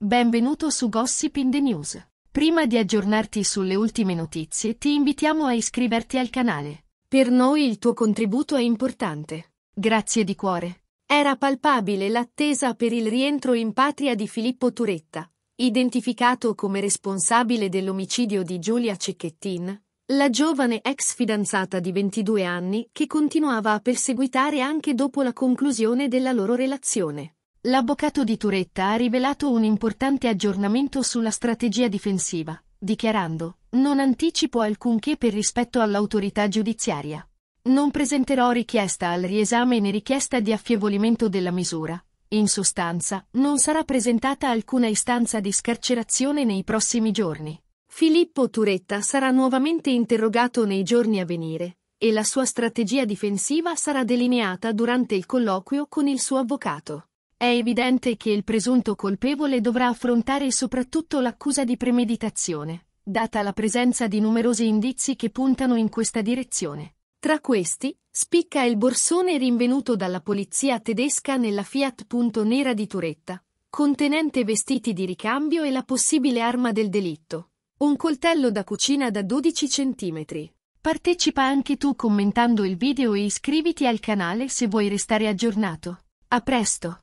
Benvenuto su Gossip in the News. Prima di aggiornarti sulle ultime notizie, ti invitiamo a iscriverti al canale. Per noi il tuo contributo è importante. Grazie di cuore. Era palpabile l'attesa per il rientro in patria di Filippo Turetta, identificato come responsabile dell'omicidio di Giulia Cecchettin, la giovane ex fidanzata di 22 anni che continuava a perseguitare anche dopo la conclusione della loro relazione. L'avvocato di Turetta ha rivelato un importante aggiornamento sulla strategia difensiva, dichiarando «Non anticipo alcunché per rispetto all'autorità giudiziaria. Non presenterò richiesta al riesame né richiesta di affievolimento della misura. In sostanza, non sarà presentata alcuna istanza di scarcerazione nei prossimi giorni». Filippo Turetta sarà nuovamente interrogato nei giorni a venire e la sua strategia difensiva sarà delineata durante il colloquio con il suo avvocato. È evidente che il presunto colpevole dovrà affrontare soprattutto l'accusa di premeditazione, data la presenza di numerosi indizi che puntano in questa direzione. Tra questi, spicca il borsone rinvenuto dalla polizia tedesca nella Fiat Punto Nera di Turetta, contenente vestiti di ricambio e la possibile arma del delitto. Un coltello da cucina da 12 cm. Partecipa anche tu commentando il video e iscriviti al canale se vuoi restare aggiornato. A presto!